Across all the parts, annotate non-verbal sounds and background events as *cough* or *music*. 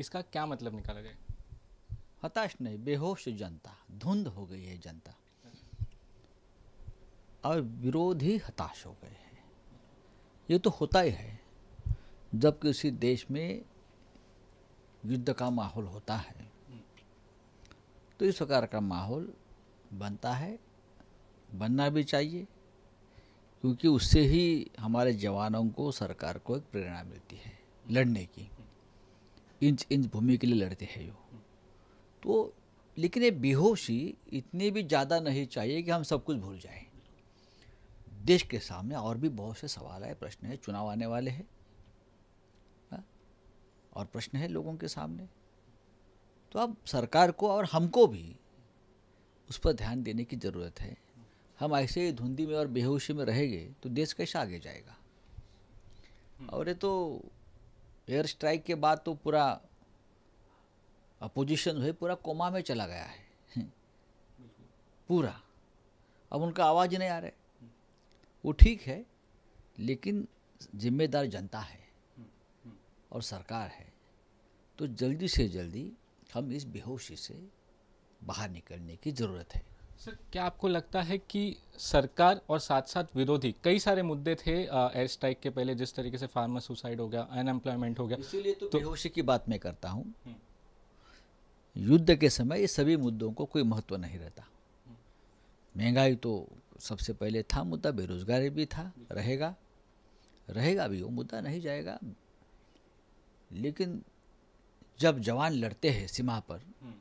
इसका क्या मतलब निकाला जाए हताश नहीं बेहोश जनता धुंध हो गई है जनता और विरोधी हताश हो गए हैं ये तो होता ही है जब किसी देश में युद्ध का माहौल होता है तो इस प्रकार का माहौल बनता है बनना भी चाहिए क्योंकि उससे ही हमारे जवानों को सरकार को एक प्रेरणा मिलती है लड़ने की इंच इंच भूमि के लिए लड़ते हैं यो तो लेकिन ये बेहोशी इतनी भी ज़्यादा नहीं चाहिए कि हम सब कुछ भूल जाएं देश के सामने और भी बहुत से सवाल है प्रश्न है चुनाव आने वाले हैं हाँ? और प्रश्न है लोगों के सामने तो अब सरकार को और हमको भी उस पर ध्यान देने की ज़रूरत है हम ऐसे ही धुंधी में और बेहोशी में रहेंगे तो देश कैसे आगे जाएगा और ये तो एयर स्ट्राइक के बाद तो पूरा अपोजिशन है पूरा कोमा में चला गया है पूरा अब उनका आवाज़ नहीं आ रहा है वो ठीक है लेकिन जिम्मेदार जनता है और सरकार है तो जल्दी से जल्दी हम इस बेहोशी से बाहर निकलने की ज़रूरत है सर क्या आपको लगता है कि सरकार और साथ साथ विरोधी कई सारे मुद्दे थे एयर स्ट्राइक के पहले जिस तरीके से फार्मर सुसाइड हो गया अनएम्प्लॉयमेंट हो गया इसीलिए तो, तो बेहोशी की बात मैं करता हूँ हम्म। युद्ध के समय ये सभी मुद्दों को कोई महत्व नहीं रहता हम्म। महंगाई तो सबसे पहले था मुद्दा बेरोजगारी भी था रहेगा रहेगा भी वो मुद्दा नहीं जाएगा लेकिन जब जवान लड़ते हैं सीमा पर हम्म।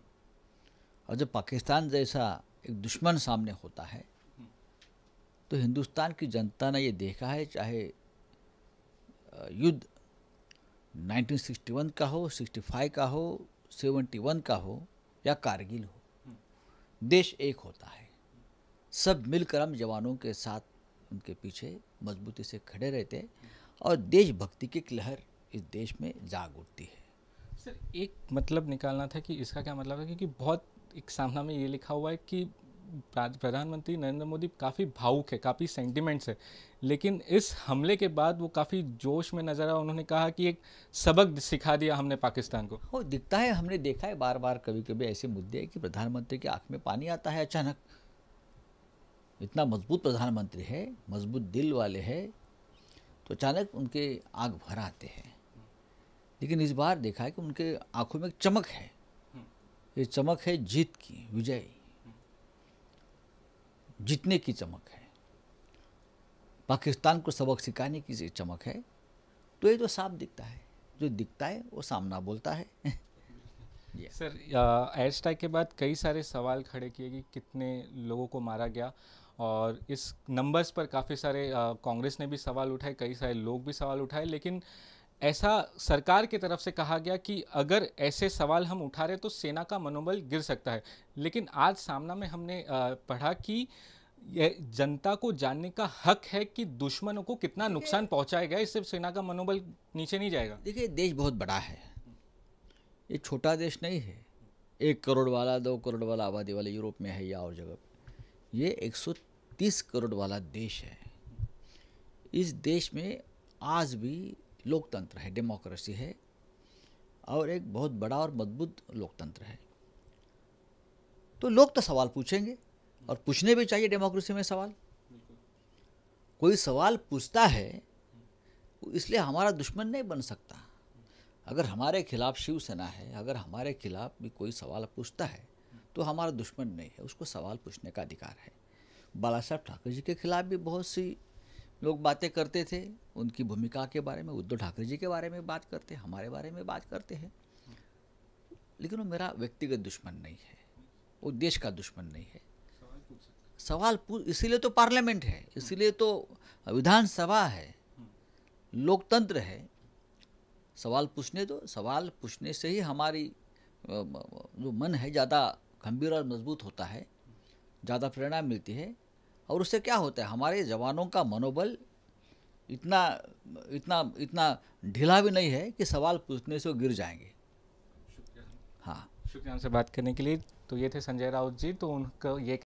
और जब पाकिस्तान जैसा एक दुश्मन सामने होता है तो हिंदुस्तान की जनता ने ये देखा है चाहे युद्ध 1961 का हो 65 का हो 71 का हो या कारगिल हो देश एक होता है सब मिलकर हम जवानों के साथ उनके पीछे मजबूती से खड़े रहते और देशभक्ति की लहर इस देश में जाग उठती है सर एक मतलब निकालना था कि इसका क्या मतलब है क्योंकि बहुत एक सामना में ये लिखा हुआ है कि प्रधानमंत्री नरेंद्र मोदी काफ़ी भावुक है काफ़ी सेंटिमेंट्स है लेकिन इस हमले के बाद वो काफ़ी जोश में नजर आया उन्होंने कहा कि एक सबक सिखा दिया हमने पाकिस्तान को वो दिखता है हमने देखा है बार बार कभी कभी ऐसे मुद्दे है कि प्रधानमंत्री के आँख में पानी आता है अचानक इतना मजबूत प्रधानमंत्री है मजबूत दिल वाले है तो अचानक उनके आँख भर आते हैं लेकिन इस बार देखा है कि उनके आँखों में एक चमक है हम्म। ये चमक है जीत की विजय जीतने की चमक है पाकिस्तान को सबक सिखाने की चमक है तो ये तो साफ दिखता है जो दिखता है वो सामना बोलता है *laughs* सर एयर स्ट्राइक के बाद कई सारे सवाल खड़े किए कि कितने लोगों को मारा गया और इस नंबर्स पर काफ़ी सारे कांग्रेस ने भी सवाल उठाए कई सारे लोग भी सवाल उठाए लेकिन ऐसा सरकार की तरफ से कहा गया कि अगर ऐसे सवाल हम उठा रहे तो सेना का मनोबल गिर सकता है लेकिन आज सामना में हमने पढ़ा कि जनता को जानने का हक है कि दुश्मनों को कितना नुकसान पहुंचाएगा इससे सेना का मनोबल नीचे नहीं जाएगा देखिए देश बहुत बड़ा है ये छोटा देश नहीं है एक करोड़ वाला दो करोड़ वाला आबादी वाला यूरोप में है या और जगह ये 130 करोड़ वाला देश है इस देश में आज भी लोकतंत्र है डेमोक्रेसी है और एक बहुत बड़ा और मजबूत लोकतंत्र है तो लोग तो सवाल पूछेंगे और पूछने भी चाहिए डेमोक्रेसी में सवाल कोई सवाल पूछता है इसलिए हमारा दुश्मन नहीं बन सकता अगर हमारे खिलाफ शिवसेना है अगर हमारे खिलाफ भी कोई सवाल पूछता है तो हमारा दुश्मन नहीं है उसको सवाल पूछने का अधिकार है बाला साहब ठाकर जी के खिलाफ भी बहुत सी लोग बातें करते थे उनकी भूमिका के बारे में उद्धव ठाकरे जी के बारे में बात करते हमारे बारे में बात करते हैं लेकिन वो मेरा व्यक्तिगत दुश्मन नहीं है वो देश का दुश्मन नहीं है सवाल पूछ इसीलिए तो पार्लियामेंट है इसीलिए तो विधानसभा है लोकतंत्र है सवाल पूछने दो सवाल पूछने से ही हमारी जो मन है ज़्यादा गंभीर और मजबूत होता है ज़्यादा प्रेरणा मिलती है और उससे क्या होता है हमारे जवानों का मनोबल इतना इतना इतना ढीला भी नहीं है कि सवाल पूछने से वो गिर जाएंगे हाँ शुक्रिया हमसे बात करने के लिए तो ये थे संजय राउत जी तो उनका ये